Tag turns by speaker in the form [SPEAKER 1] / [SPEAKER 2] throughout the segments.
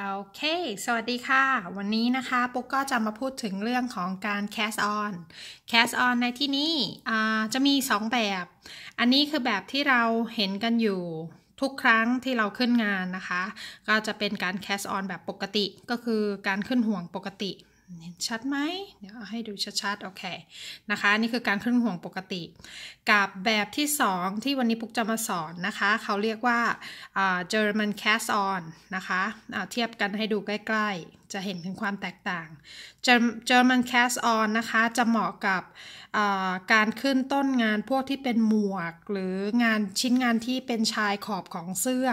[SPEAKER 1] โอเค สวัสดีค่ะ วันนี้นะคะ ปุ๊กก็จะมาพูดถึงเรื่องของการ cast on cast on ในที่นี้จะมี 2 แบบ อันนี้คือแบบที่เราเห็นกันอยู่ ทุกครั้งที่เราขึ้นงานนะคะ ก็จะเป็นการ cast on แบบปกติ ก็คือการขึ้นห่วงปกติเห็นชัดไหม เดี๋ยวให้ดูชัดๆ โอเค นะคะ นี่คือการเคลื่อนห่วงปกติ กับแบบที่ 2 ที่วันนี้ปุ๊กจะมาสอนนะคะ เขาเรียกว่า German cast on นะคะเอาเทียบกันให้ดูใกล้ๆ จะเห็นถึงความแตกต่าง German cast on นะคะ จะเหมาะกับการขึ้นต้นงานพวกที่เป็นหมวกหรืองานชิ้นงานที่เป็นชายขอบของเสื้อ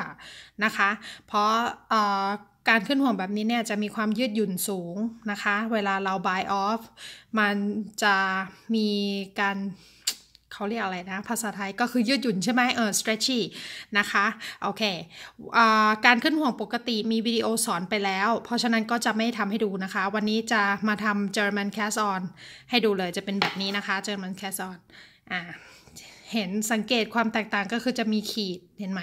[SPEAKER 1] นะคะ เพราะการขึ้นห่วงแบบนี้เนี่ยจะมีความยืดหยุ่นสูงนะคะ เวลาเรา buy off มันจะมีการเขาเรียกอะไรนะภาษาไทยก็คือยืดหยุ่นใช่ไหมเออ stretchy นะคะ โอเคอการขึ้นห่วงปกติมีวิดีโอสอนไปแล้ว เพราะฉะนั้นก็จะไม่ทำให้ดูนะคะ วันนี้จะมาทำ German cast on ให้ดูเลยจะเป็นแบบนี้นะคะ German cast on อ่าเห็นสังเกตความแตกต่างก็คือจะมีขีดเห็นไหม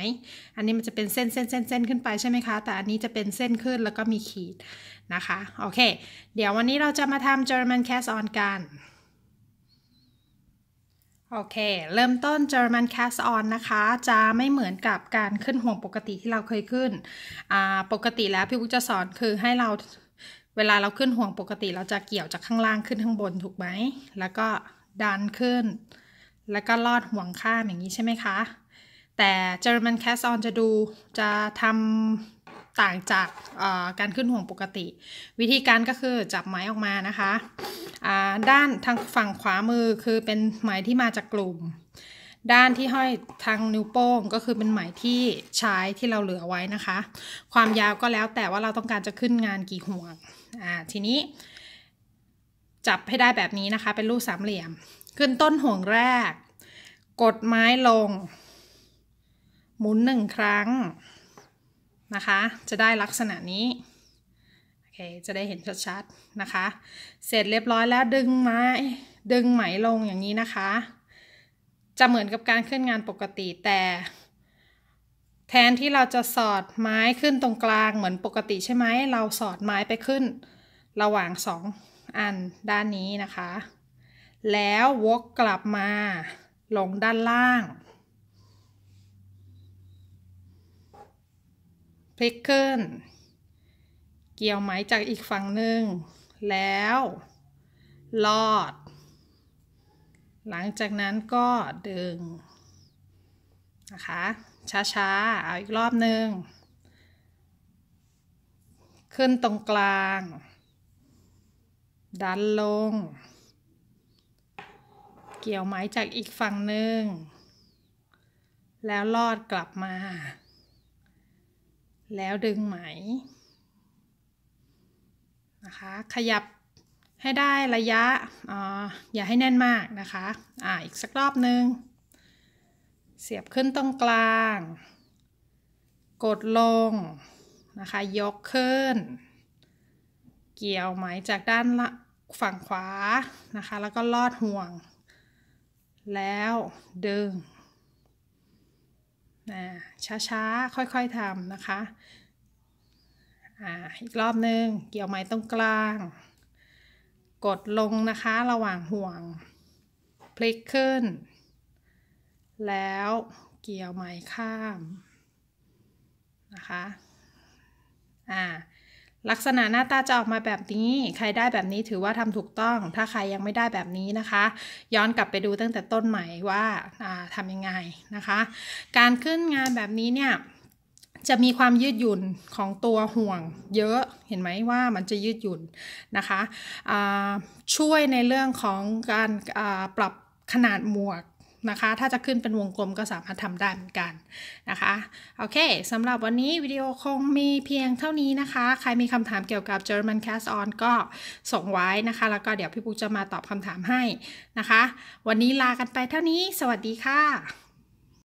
[SPEAKER 1] อันนี้มันจะเป็นเส้นเส้นเส้นเส้นขึ้นไปใช่ไหมคะ แต่อันนี้จะเป็นเส้นขึ้นแล้วก็มีขีดนะคะ โอเค เดี๋ยววันนี้เราจะมาทำ German cast on กัน โอเค เริ่มต้น German cast on นะคะ จะไม่เหมือนกับการขึ้นห่วงปกติที่เราเคยขึ้น ปกติแล้วพี่วุ๊กจะสอนคือให้เราเวลาเราขึ้นห่วงปกติ เราจะเกี่ยวจากข้างล่างขึ้นข้างบนถูกไหม แล้วก็ดันขึ้นแล้วก็ลอดห่วงข้ามอย่างนี้ใช่ไหมคะ แต่ German Cast on จะดูจะทำต่างจากการขึ้นห่วงปกติ วิธีการก็คือจับไม้ออกมานะคะด้านทางฝั่งขวามือคือเป็นไม้ที่มาจากกลุ่ม ด้านที่ห้อยทางนิ้วโป้งก็คือเป็นไหมที่ใช้ที่เราเหลือไว้นะคะ ความยาวก็แล้วแต่ว่าเราต้องการจะขึ้นงานกี่ห่วงทีนี้ จับให้ได้แบบนี้นะคะ เป็นรูปสามเหลี่ยมขึ้นต้นห่วงแรก กดไม้ลง หมุนหนึ่งครั้งนะคะ จะได้ลักษณะนี้ โอเคจะได้เห็นชัดๆนะคะ เสร็จเรียบร้อยแล้วดึงไม้ดึงไหมลงอย่างนี้นะคะ จะเหมือนกับการเคลื่อนงานปกติแต่ แทนที่เราจะสอดไม้ขึ้นตรงกลางเหมือนปกติใช่ไหมเราสอดไม้ไปขึ้นระหว่างสองอันด้านนี้นะคะแล้ว วกกลับมา ลงด้านล่างพลิกขึ้น เกี่ยวไหมจากอีกฝั่งหนึ่งแล้ว ลอด หลังจากนั้นก็ดึง นะคะ ช้าๆ เอาอีกรอบหนึ่งขึ้นตรงกลางดันลงเกี่ยวไหมจากอีกฝั่งหนึ่งแล้วลอดกลับมา แล้วดึงไหมนะคะขยับให้ได้ระยะออย่าให้แน่นมากนะคะอ่าอีกสักรอบหนึ่งเสียบขึ้นตรงกลาง กดลงนะคะยกขึ้น เกี่ยวไหมจากด้านฝั่งขวานะคะแล้วก็ลอดห่วงแล้วดึงนะช้า ๆ ค่อยๆ ทำนะคะอ่าอีก รอบหนึ่งเกี่ยวไม้ตรงกลาง กดลงนะคะระหว่างห่วงพลิกขึ้น แล้วเกี่ยวไม้ข้าม นะคะ อ่าลักษณะหน้าตาจะออกมาแบบนี้ ใครได้แบบนี้ถือว่าทำถูกต้อง ถ้าใครยังไม่ได้แบบนี้นะคะ ย้อนกลับไปดูตั้งแต่ต้นใหม่ว่าทำยังไงนะคะ การขึ้นงานแบบนี้เนี่ยจะมีความยืดหยุ่นของตัวห่วงเยอะเห็นไหมว่ามันจะยืดหยุ่นนะคะช่วยในเรื่องของการปรับขนาดหมวกนะคะ ถ้าจะขึ้นเป็นวงกลมก็สามารถทำได้เหมือนกันนะคะ โอเคสำหรับวันนี้วิดีโอคงมีเพียงเท่านี้นะคะ ใครมีคำถามเกี่ยวกับ German Cast On ก็ส่งไว้นะคะ แล้วก็เดี๋ยวพี่ปุ๊กจะมาตอบคำถามให้นะคะ วันนี้ลากันไปเท่านี้ สวัสดีค่ะ